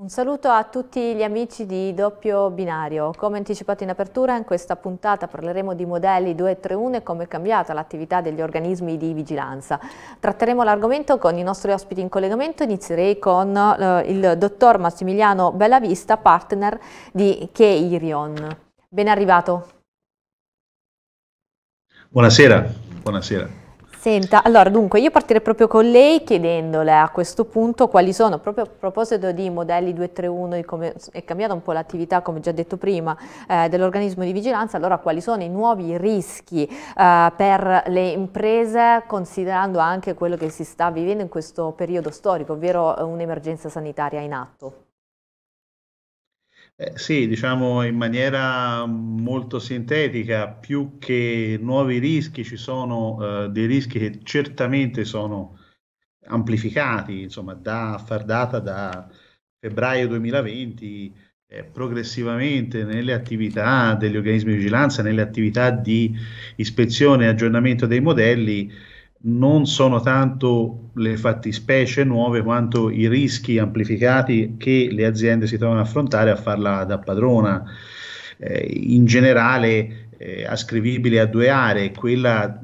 Un saluto a tutti gli amici di Doppio Binario. Come anticipato in apertura, in questa puntata parleremo di modelli 231 e come è cambiata l'attività degli organismi di vigilanza. Tratteremo l'argomento con i nostri ospiti in collegamento. Inizierei con eh, il dottor Massimiliano Bellavista, partner di Keirion. Ben arrivato. Buonasera, buonasera. Senta, allora dunque io partirei proprio con lei chiedendole a questo punto quali sono, proprio a proposito di modelli 231 e come è cambiata un po' l'attività, come già detto prima, eh, dell'organismo di vigilanza, allora quali sono i nuovi rischi eh, per le imprese considerando anche quello che si sta vivendo in questo periodo storico, ovvero un'emergenza sanitaria in atto? Eh, sì, diciamo in maniera molto sintetica, più che nuovi rischi ci sono eh, dei rischi che certamente sono amplificati, insomma, da far data da febbraio 2020 eh, progressivamente nelle attività degli organismi di vigilanza, nelle attività di ispezione e aggiornamento dei modelli non sono tanto le fattispecie nuove quanto i rischi amplificati che le aziende si trovano ad affrontare a farla da padrona. Eh, in generale eh, ascrivibile a due aree, quella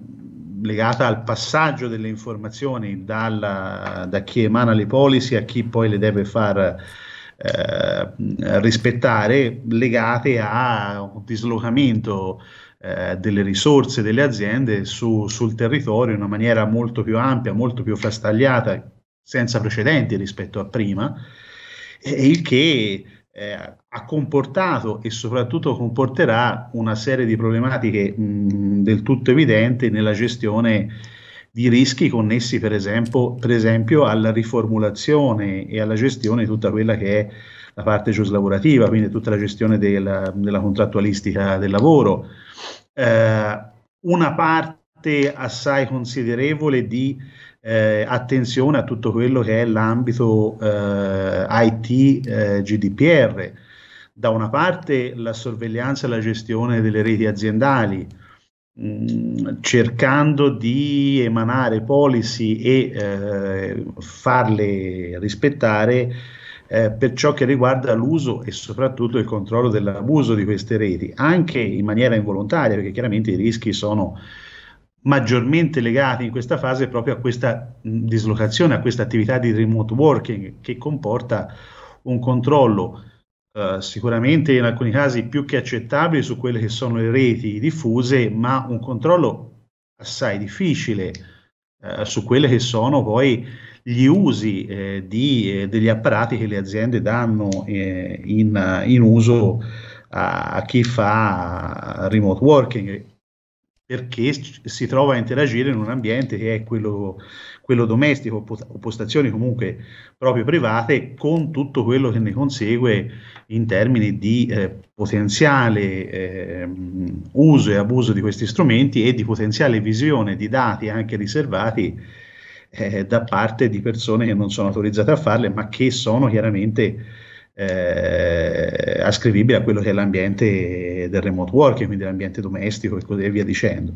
legata al passaggio delle informazioni dalla, da chi emana le policy a chi poi le deve far eh, rispettare, legate a un dislocamento eh, delle risorse delle aziende su, sul territorio in una maniera molto più ampia, molto più frastagliata, senza precedenti rispetto a prima, e il che eh, ha comportato e soprattutto comporterà una serie di problematiche mh, del tutto evidenti nella gestione di rischi connessi per esempio, per esempio, alla riformulazione e alla gestione di tutta quella che è la parte giuslavorativa, quindi tutta la gestione della, della contrattualistica del lavoro, eh, una parte assai considerevole di eh, attenzione a tutto quello che è l'ambito eh, IT eh, GDPR. Da una parte la sorveglianza e la gestione delle reti aziendali, mh, mm, cercando di emanare policy e eh, farle rispettare eh, per ciò che riguarda l'uso e soprattutto il controllo dell'abuso di queste reti, anche in maniera involontaria, perché chiaramente i rischi sono maggiormente legati in questa fase proprio a questa mh, dislocazione, a questa attività di remote working che comporta un controllo Uh, sicuramente in alcuni casi più che accettabile su quelle che sono le reti diffuse, ma un controllo assai difficile uh, su quelle che sono poi gli usi eh, di, eh, degli apparati che le aziende danno eh, in, in, uso a, a, chi fa remote working perché si trova a interagire in un ambiente che è quello, quello domestico o postazioni comunque proprio private con tutto quello che ne consegue in termini di eh, potenziale eh, uso e abuso di questi strumenti e di potenziale visione di dati anche riservati eh, da parte di persone che non sono autorizzate a farle, ma che sono chiaramente eh, ascrivibili a quello che è l'ambiente del remote working, quindi l'ambiente domestico e così via dicendo.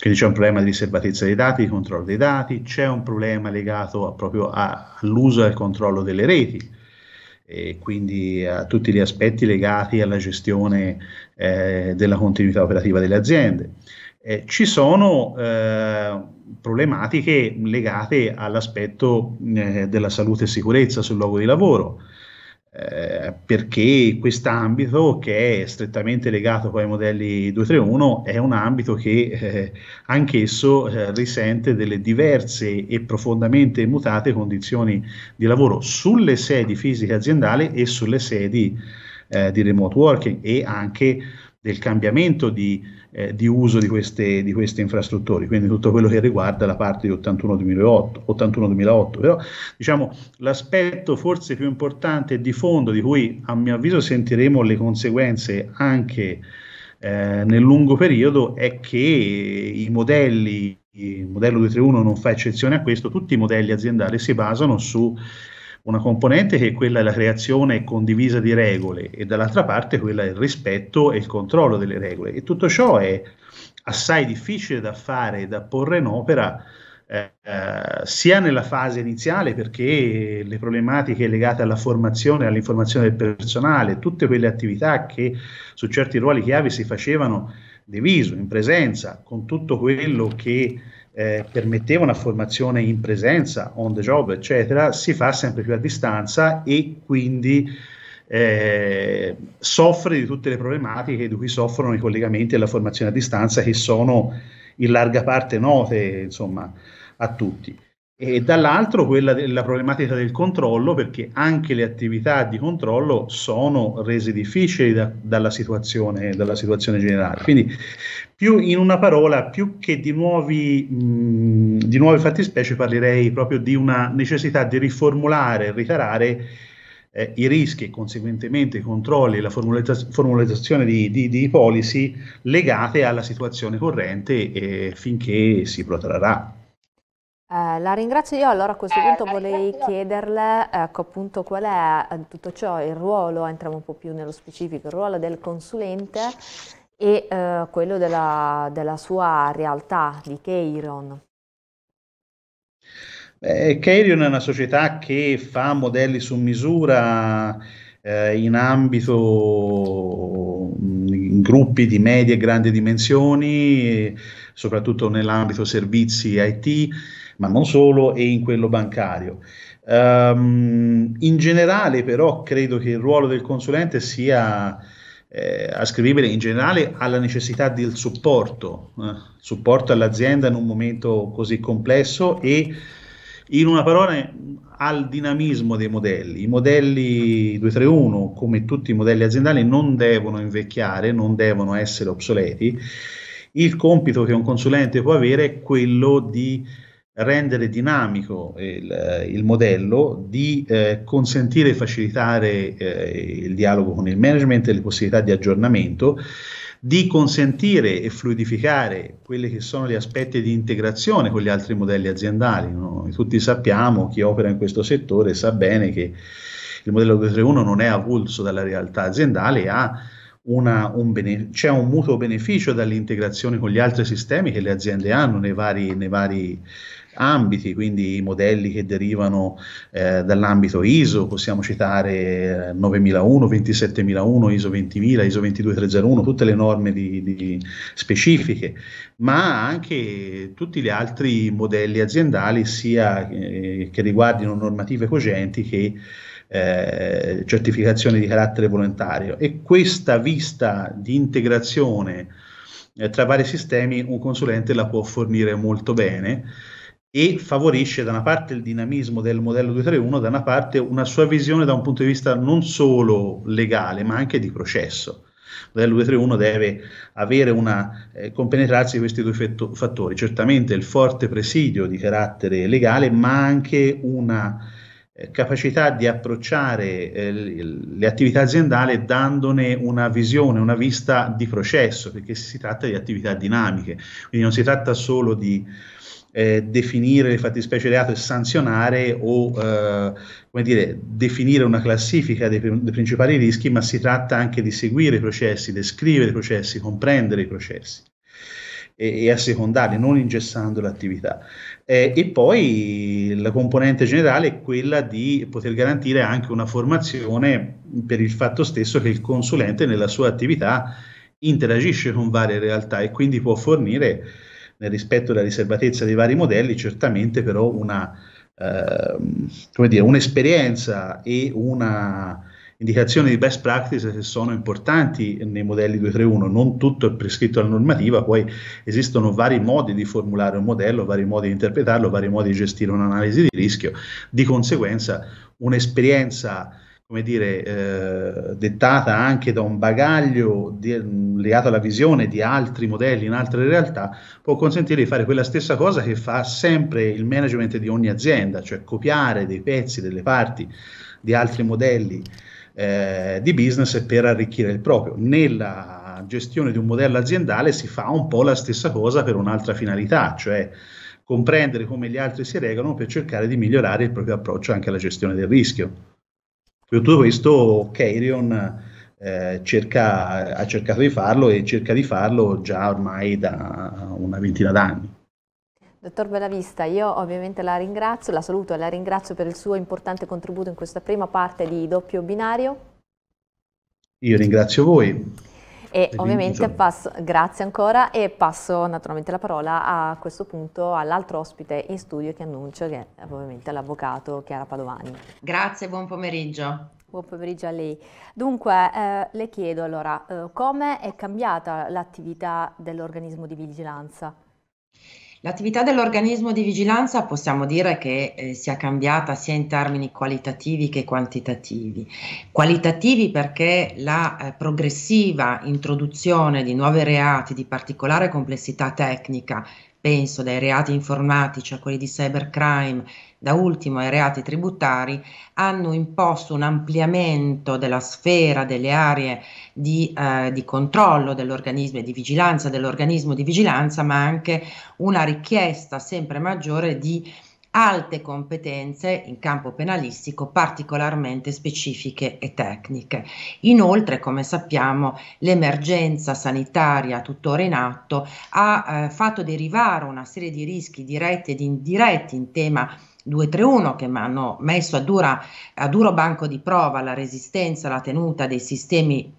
Quindi c'è un problema di riservatezza dei dati, di controllo dei dati, c'è un problema legato a, proprio a, all'uso e al controllo delle reti e quindi a tutti gli aspetti legati alla gestione eh, della continuità operativa delle aziende. Eh, ci sono eh, problematiche legate all'aspetto eh, della salute e sicurezza sul luogo di lavoro. Eh, perché quest'ambito che è strettamente legato poi ai modelli 231 è un ambito che eh, anch'esso eh, risente delle diverse e profondamente mutate condizioni di lavoro sulle sedi fisiche aziendali e sulle sedi eh, di remote working e anche del cambiamento di, eh, di uso di queste, di queste, infrastrutture, quindi tutto quello che riguarda la parte di 81-2008. 81 Però diciamo, l'aspetto forse più importante e di fondo, di cui a mio avviso sentiremo le conseguenze anche eh, nel lungo periodo, è che i modelli, il modello 231 non fa eccezione a questo, tutti i modelli aziendali si basano su una componente che è quella della creazione condivisa di regole e dall'altra parte quella del rispetto e il controllo delle regole. E tutto ciò è assai difficile da fare e da porre in opera eh, eh sia nella fase iniziale perché le problematiche legate alla formazione, all'informazione del personale, tutte quelle attività che su certi ruoli chiave si facevano de viso, in presenza, con tutto quello che eh, permetteva una formazione in presenza, on the job, eccetera, si fa sempre più a distanza e quindi eh, soffre di tutte le problematiche di cui soffrono i collegamenti e la formazione a distanza che sono in larga parte note insomma, a tutti e dall'altro quella della problematica del controllo, perché anche le attività di controllo sono rese difficili da, dalla, situazione, dalla, situazione, generale. Quindi, più in una parola, più che di, nuovi, mh, di nuove fattispecie, parlerei proprio di una necessità di riformulare, ritarare eh, i rischi e conseguentemente i controlli e la formulazz- formulazzazione di, di, di, policy legate alla situazione corrente eh, finché si protrarrà. Eh, la ringrazio io, allora a questo eh, punto vorrei chiederle ecco, appunto qual è eh, tutto ciò il ruolo, entriamo un po' più nello specifico, il ruolo del consulente e eh, quello della, della sua realtà di Keiron. Eh, è una società che fa modelli su misura eh, in ambito in gruppi di medie e grandi dimensioni, soprattutto nell'ambito servizi IT ma non solo, e in quello bancario. Um, in generale però credo che il ruolo del consulente sia eh, ascrivibile in generale alla necessità del supporto, eh, supporto all'azienda in un momento così complesso e in una parola al dinamismo dei modelli. I modelli 231, come tutti i modelli aziendali, non devono invecchiare, non devono essere obsoleti. Il compito che un consulente può avere è quello di rendere dinamico il, il modello, di eh, consentire e facilitare eh, il dialogo con il management e le possibilità di aggiornamento, di consentire e fluidificare quelli che sono gli aspetti di integrazione con gli altri modelli aziendali. No? Tutti sappiamo, chi opera in questo settore sa bene che il modello 231 non è avulso dalla realtà aziendale, ha una, un bene, c'è un mutuo beneficio dall'integrazione con gli altri sistemi che le aziende hanno nei vari, nei vari ambiti, quindi i modelli che derivano eh, dall'ambito ISO, possiamo citare 9001, 27001, ISO 20000, ISO 22301, tutte le norme di, di specifiche, ma anche tutti gli altri modelli aziendali sia eh, che riguardino normative cogenti che eh, certificazioni di carattere volontario e questa vista di integrazione eh, tra vari sistemi un consulente la può fornire molto bene e favorisce da una parte il dinamismo del modello 231, da una parte una sua visione da un punto di vista non solo legale ma anche di processo. Il modello 231 deve avere una eh, compenetrarsi di questi due fetto- fattori, certamente il forte presidio di carattere legale ma anche una eh, capacità di approcciare eh, le attività aziendali dandone una visione, una vista di processo, perché si tratta di attività dinamiche, quindi non si tratta solo di eh, definire le fattispecie reato e sanzionare o eh, come dire, definire una classifica dei, dei, principali rischi, ma si tratta anche di seguire i processi, descrivere i processi, comprendere i processi e, e assecondarli, non ingessando l'attività. Eh, e poi la componente generale è quella di poter garantire anche una formazione per il fatto stesso che il consulente nella sua attività interagisce con varie realtà e quindi può fornire nel rispetto della riservatezza dei vari modelli, certamente però una, eh, come dire, un'esperienza e una indicazioni di best practice che sono importanti nei modelli 231, non tutto è prescritto dalla normativa, poi esistono vari modi di formulare un modello, vari modi di interpretarlo, vari modi di gestire un'analisi di rischio, di conseguenza un'esperienza come dire, eh, dettata anche da un bagaglio di, legato alla visione di altri modelli in altre realtà, può consentire di fare quella stessa cosa che fa sempre il management di ogni azienda, cioè copiare dei pezzi, delle parti di altri modelli eh, di business per arricchire il proprio. Nella gestione di un modello aziendale si fa un po' la stessa cosa per un'altra finalità, cioè comprendere come gli altri si regolano per cercare di migliorare il proprio approccio anche alla gestione del rischio. Per tutto questo Carrion eh, cerca, ha cercato di farlo e cerca di farlo già ormai da una ventina d'anni. Dottor Bellavista, io ovviamente la ringrazio, la saluto e la ringrazio per il suo importante contributo in questa prima parte di doppio binario. Io ringrazio voi. E ovviamente passo, grazie ancora e passo naturalmente la parola a questo punto all'altro ospite in studio che annuncio che è ovviamente l'avvocato Chiara Padovani. Grazie, buon pomeriggio. Buon pomeriggio a lei. Dunque, eh, le chiedo allora, eh, come è cambiata l'attività dell'organismo di vigilanza? L'attività dell'organismo di vigilanza possiamo dire che eh, sia cambiata sia in termini qualitativi che quantitativi. Qualitativi perché la eh, progressiva introduzione di nuovi reati di particolare complessità tecnica penso dai reati informatici a quelli di cybercrime, da ultimo ai reati tributari, hanno imposto un ampliamento della sfera, delle aree di, eh, di controllo dell'organismo e di vigilanza dell'organismo di vigilanza, ma anche una richiesta sempre maggiore di alte competenze in campo penalistico particolarmente specifiche e tecniche. Inoltre, come sappiamo, l'emergenza sanitaria tuttora in atto ha eh, fatto derivare una serie di rischi diretti ed indiretti in tema 231 che mi hanno messo a, dura, a duro banco di prova la resistenza, la tenuta dei sistemi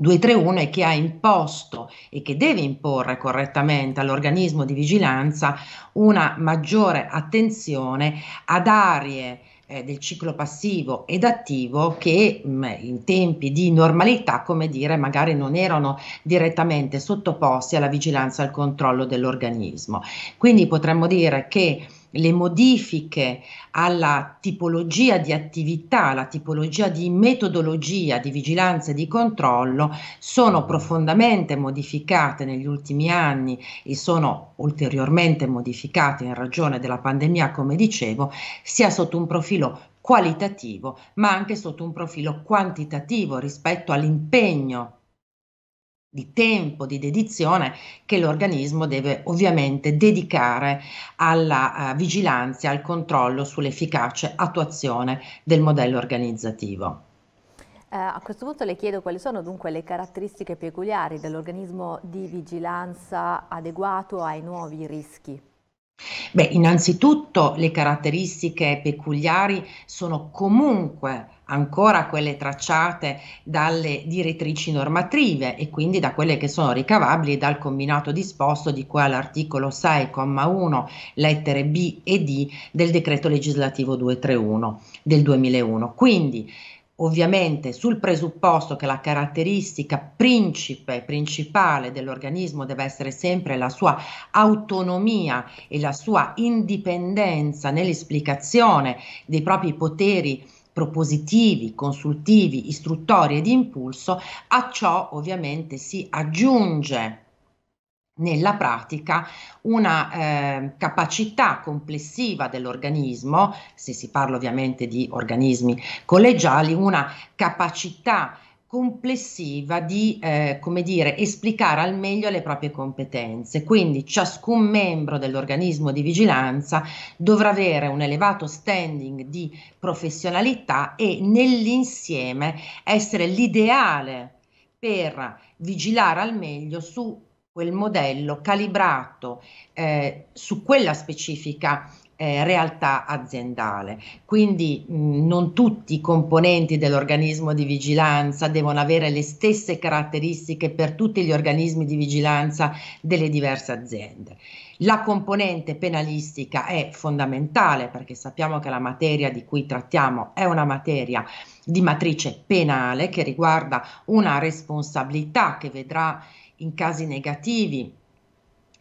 231 e che ha imposto e che deve imporre correttamente all'organismo di vigilanza una maggiore attenzione ad aree eh, del ciclo passivo ed attivo che mm, in tempi di normalità, come dire, magari non erano direttamente sottoposti alla vigilanza e al controllo dell'organismo. Quindi potremmo dire che le modifiche alla tipologia di attività, alla tipologia di metodologia di vigilanza e di controllo sono profondamente modificate negli ultimi anni e sono ulteriormente modificate in ragione della pandemia, come dicevo, sia sotto un profilo qualitativo ma anche sotto un profilo quantitativo rispetto all'impegno di tempo, di dedizione che l'organismo deve ovviamente dedicare alla uh, vigilanza, al controllo sull'efficace attuazione del modello organizzativo. Eh, a questo punto le chiedo quali sono dunque le caratteristiche peculiari dell'organismo di vigilanza adeguato ai nuovi rischi. Beh, innanzitutto le caratteristiche peculiari sono comunque ancora quelle tracciate dalle direttrici normative e quindi da quelle che sono ricavabili dal combinato disposto di cui all'articolo 6,1 lettere B e D del decreto legislativo 231 del 2001. Quindi ovviamente sul presupposto che la caratteristica principe, principale dell'organismo deve essere sempre la sua autonomia e la sua indipendenza nell'esplicazione dei propri poteri propositivi, consultivi, istruttori e di impulso, a ciò ovviamente si aggiunge nella pratica una eh, capacità complessiva dell'organismo, se si parla ovviamente di organismi collegiali, una capacità complessiva di, eh, come dire, esplicare al meglio le proprie competenze. Quindi ciascun membro dell'organismo di vigilanza dovrà avere un elevato standing di professionalità e nell'insieme essere l'ideale per vigilare al meglio su quel modello calibrato eh, su quella specifica eh, realtà aziendale. Quindi mh, mm, non tutti i componenti dell'organismo di vigilanza devono avere le stesse caratteristiche per tutti gli organismi di vigilanza delle diverse aziende. La componente penalistica è fondamentale perché sappiamo che la materia di cui trattiamo è una materia di matrice penale che riguarda una responsabilità che vedrà in casi negativi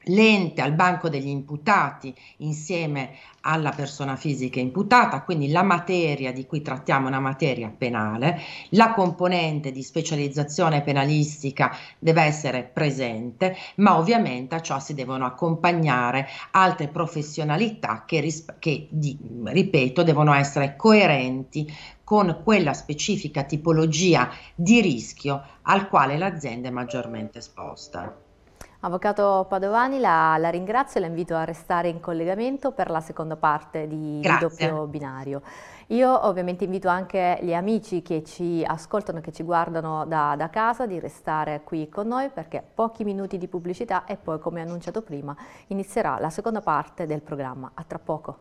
l'ente al banco degli imputati insieme alla persona fisica imputata, quindi la materia di cui trattiamo è una materia penale, la componente di specializzazione penalistica deve essere presente, ma ovviamente a ciò si devono accompagnare altre professionalità che, che di, ripeto, devono essere coerenti con quella specifica tipologia di rischio al quale l'azienda è maggiormente esposta. Avvocato Padovani, la, la, ringrazio e la invito a restare in collegamento per la seconda parte di Grazie. Doppio Binario. Io ovviamente invito anche gli amici che ci ascoltano, che ci guardano da, da casa, di restare qui con noi perché pochi minuti di pubblicità e poi, come annunciato prima, inizierà la seconda parte del programma. A tra poco.